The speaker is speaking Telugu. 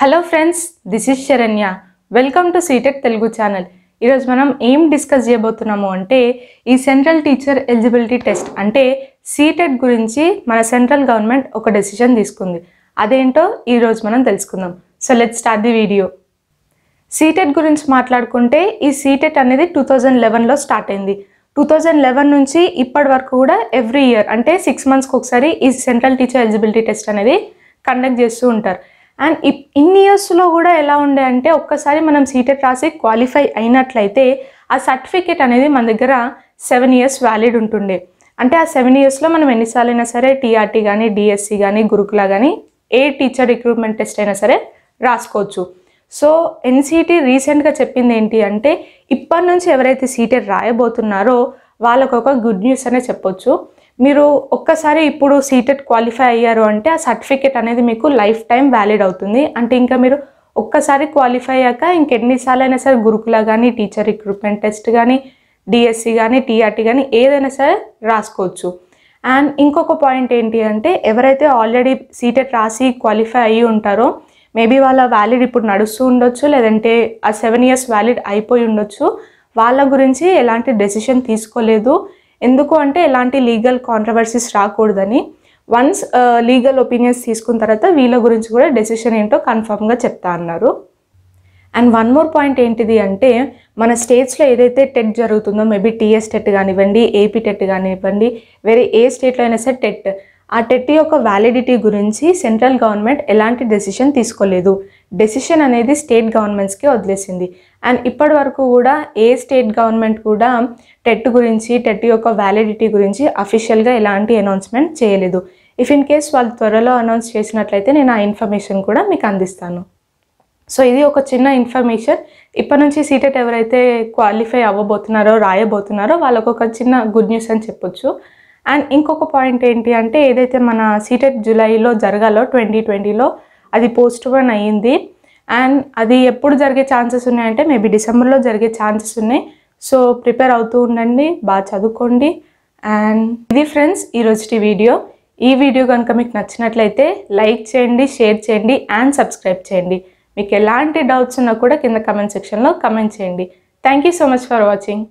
hello friends this is Saranya welcome to C tech Telugu channel ఈరోజు మనం ఏం డిస్కస్ చేయబోతున్నాము అంటే ఈ సెంట్రల్ టీచర్ ఎలిజిబిలిటీ టెస్ట్ అంటే సీటెట్ e గురించి మన సెంట్రల్ గవర్నమెంట్ ఒక డెసిషన్ తీసుకుంది అదేంటో ఈరోజు మనం తెలుసుకుందాం so let start the video CTET గురించి మాట్లాడుకుంటే ఈ సీటెట్ e అనేది టూ థౌజండ్ లెవెన్లో స్టార్ట్ అయింది టూ థౌజండ్ లెవెన్ నుంచి ఇప్పటి వరకు కూడా ఎవ్రీ ఇయర్ అంటే సిక్స్ మంత్స్కి ఒకసారి ఈ సెంట్రల్ టీచర్ ఎలిజిబిలిటీ టెస్ట్ అనేది కండక్ట్ చేస్తూ ఉంటారు అండ్ ఇన్ని ఇయర్స్లో కూడా ఎలా ఉండే అంటే ఒక్కసారి మనం సీటెట్ e రాసి క్వాలిఫై అయినట్లయితే ఆ సర్టిఫికేట్ అనేది మన దగ్గర సెవెన్ ఇయర్స్ వ్యాలిడ్ ఉంటుండే అంటే ఆ సెవెన్ ఇయర్స్లో మనం ఎన్నిసార్లు అయినా సరే టీఆర్టీ కానీ డిఎస్సి కానీ గురుకుల కానీ ఏ టీచర్ రిక్రూట్మెంట్ టెస్ట్ అయినా సరే రాసుకోవచ్చు సో ఎన్సీటీ రీసెంట్గా చెప్పింది ఏంటి అంటే ఇప్పటి నుంచి ఎవరైతే సీటెట్ e రాయబోతున్నారో వాళ్ళకొక గుడ్ న్యూస్ అనే చెప్పొచ్చు మీరు ఒక్కసారి ఇప్పుడు సీటెట్ క్వాలిఫై అయ్యారు అంటే ఆ సర్టిఫికేట్ అనేది మీకు లైఫ్ టైం వ్యాలిడ్ అవుతుంది అంటే ఇంకా మీరు ఒక్కసారి క్వాలిఫై అయ్యాక ఇంకెన్నిసార్లు అయినా సరే గురుకుల కానీ టీచర్ రిక్రూట్మెంట్ టెస్ట్ కానీ డిఎస్సి కానీ టీఆర్టీ కానీ ఏదైనా సరే రాసుకోవచ్చు అండ్ ఇంకొక పాయింట్ ఏంటి అంటే ఎవరైతే ఆల్రెడీ సీటెట్ రాసి క్వాలిఫై అయ్యి ఉంటారో మేబీ వాళ్ళ వ్యాలిడ్ ఇప్పుడు నడుస్తూ ఉండొచ్చు లేదంటే ఆ సెవెన్ ఇయర్స్ వ్యాలిడ్ అయిపోయి ఉండొచ్చు వాళ్ళ గురించి ఎలాంటి డెసిషన్ తీసుకోలేదు ఎందుకు అంటే ఎలాంటి లీగల్ కాంట్రవర్సీస్ రాకూడదని వన్స్ లీగల్ ఒపీనియన్స్ తీసుకున్న తర్వాత వీళ్ళ గురించి కూడా డెసిషన్ ఏంటో కన్ఫర్మ్గా చెప్తా అన్నారు అండ్ వన్ మోర్ పాయింట్ ఏంటిది అంటే మన స్టేట్స్లో ఏదైతే టెట్ జరుగుతుందో మేబీ టీఎస్ టెట్ కానివ్వండి ఏపీ టెట్ కానివ్వండి వేరే ఏ స్టేట్లో అయినా సరే టెట్ ఆ టెట్ యొక్క వ్యాలిడిటీ గురించి సెంట్రల్ గవర్నమెంట్ ఎలాంటి డెసిషన్ తీసుకోలేదు డెసిషన్ అనేది స్టేట్ గవర్నమెంట్స్కి వదిలేసింది అండ్ ఇప్పటి వరకు కూడా ఏ స్టేట్ గవర్నమెంట్ కూడా టెట్ గురించి టెట్ యొక్క వ్యాలిడిటీ గురించి అఫీషియల్గా ఎలాంటి అనౌన్స్మెంట్ చేయలేదు ఇఫ్ ఇన్ కేస్ వాళ్ళు త్వరలో అనౌన్స్ చేసినట్లయితే నేను ఆ ఇన్ఫర్మేషన్ కూడా మీకు అందిస్తాను సో ఇది ఒక చిన్న ఇన్ఫర్మేషన్ ఇప్పటి నుంచి సీటెట్ ఎవరైతే క్వాలిఫై అవ్వబోతున్నారో రాయబోతున్నారో వాళ్ళకు ఒక చిన్న గుడ్ న్యూస్ అని చెప్పొచ్చు అండ్ ఇంకొక పాయింట్ ఏంటి అంటే ఏదైతే మన సీటెట్ జూలైలో జరగాలో ట్వంటీ ట్వంటీలో అది పోస్ట్ పోన్ అయ్యింది అండ్ అది ఎప్పుడు జరిగే ఛాన్సెస్ ఉన్నాయంటే మేబీ డిసెంబర్లో జరిగే ఛాన్సెస్ ఉన్నాయి సో ప్రిపేర్ అవుతూ ఉండండి బాగా చదువుకోండి అండ్ ఇది ఫ్రెండ్స్ ఈరోజుటి వీడియో ఈ వీడియో కనుక మీకు నచ్చినట్లయితే లైక్ చేయండి షేర్ చేయండి అండ్ సబ్స్క్రైబ్ చేయండి మీకు ఎలాంటి డౌట్స్ ఉన్నా కూడా కింద కమెంట్ సెక్షన్లో కమెంట్ చేయండి thank so much for watching